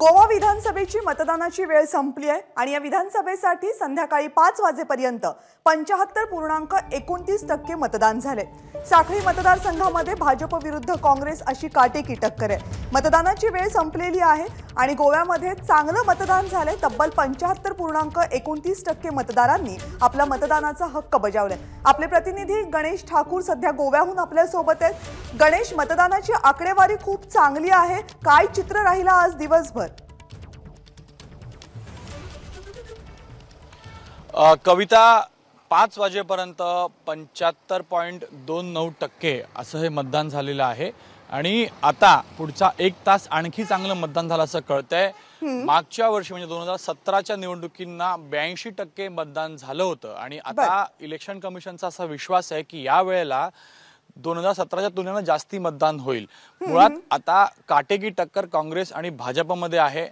गोवा विधानसभेची मतदानाची वेळ संपली आहे आणि या विधानसभेसाठी संध्याकाळी पाच वाजेपर्यंत पंच्याहत्तर पूर्णांक एकोणतीस टक्के मतदान झाले साखळी मतदारसंघामध्ये भाजप विरुद्ध काँग्रेस अशी काटेकी टक्कर आहे मतदानाची वेळ संपलेली आहे आणि गोव्यामध्ये चांगलं मतदान झालंय तब्बल पंच्याहत्तर पूर्णांक एकोणतीस टक्के मतदारांनी आपला मतदानाचा हक्क बजावलाय आपले प्रतिनिधी गणेश ठाकूर सध्या गोव्याहून आपल्यासोबत आहेत गणेश मतदानाची आकडेवारी खूप चांगली आहे काय चित्र राहिला आज दिवसभर कविता पाच वाजेपर्यंत पंच्याहत्तर पॉईंट दोन नऊ टक्के असं हे मतदान झालेलं आहे आणि आता पुढचा एक तास आणखी चांगलं मतदान झालं असं कळतंय मागच्या वर्षी म्हणजे दोन हजार सतराच्या निवडणुकींना ब्याऐंशी टक्के मतदान झालं होतं आणि आता इलेक्शन कमिशनचा असा विश्वास आहे की या वेळेला दोन हजार सतराच्या तुलनेनं जास्ती मतदान होईल मुळात आता काटेकी टक्कर काँग्रेस आणि भाजपमध्ये आहे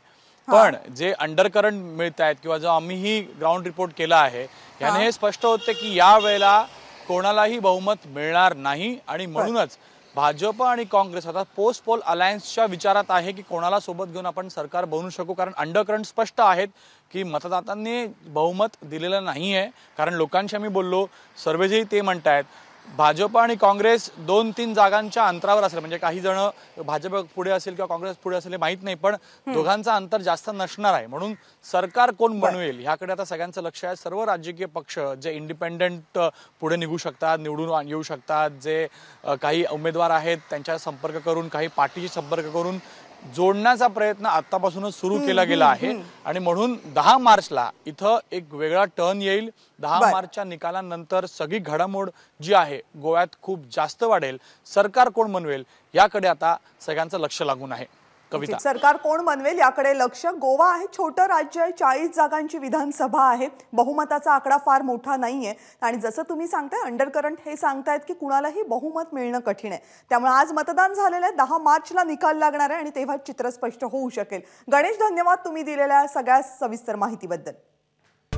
पण जे अंडरकरंट मिळत आहेत किंवा जो आम्हीही ग्राउंड रिपोर्ट केला आहे याने हे स्पष्ट होते की या कोणालाही बहुमत मिळणार नाही आणि म्हणूनच भाजप आणि काँग्रेस आता पोस्ट पोल अलायन्सच्या विचारात आहे की कोणाला सोबत घेऊन आपण सरकार बनवू शकू कारण अंडरकरंट स्पष्ट आहेत की मतदातांनी बहुमत दिलेलं नाही आहे कारण लोकांशी आम्ही बोललो सर्वेजही ते म्हणत आहेत भाजप आणि काँग्रेस दोन तीन जागांच्या अंतरावर असेल म्हणजे काही जण भाजप पुढे असेल किंवा काँग्रेस पुढे असेल हे माहीत नाही पण दोघांचा अंतर जास्त नसणार आहे म्हणून सरकार कोण बनवेल ह्याकडे आता सगळ्यांचं लक्ष आहे सर्व राजकीय पक्ष जे इंडिपेंडेंट पुढे निघू शकतात निवडून येऊ शकतात जे काही उमेदवार आहेत त्यांच्या संपर्क करून काही पार्टीशी संपर्क करून जोडण्याचा प्रयत्न आतापासूनच सुरू केला गेला आहे आणि म्हणून दहा मार्चला इथं एक वेगळा टर्न येईल दहा मार्चच्या निकालानंतर सगळी घडामोड जी आहे गोव्यात खूप जास्त वाढेल सरकार कोण बनवेल याकडे आता सगळ्यांचं लक्ष लागून आहे कविता सरकार कोण बनवेल याकडे लक्ष गोवा आहे छोटं राज्य आहे चाळीस जागांची विधानसभा आहे बहुमताचा आकडा फार मोठा नाहीये आणि जसं तुम्ही सांगताय अंडर करंट हे सांगतायत की कुणालाही बहुमत मिळणं कठीण आहे त्यामुळे आज मतदान झालेलं आहे दहा मार्चला निकाल लागणार आहे आणि तेव्हा चित्र स्पष्ट होऊ शकेल गणेश धन्यवाद तुम्ही दिलेल्या सगळ्या सविस्तर माहितीबद्दल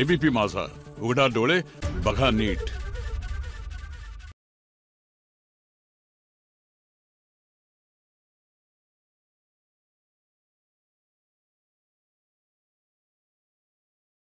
एबीपी माझा उघडा डोळे बघा नीट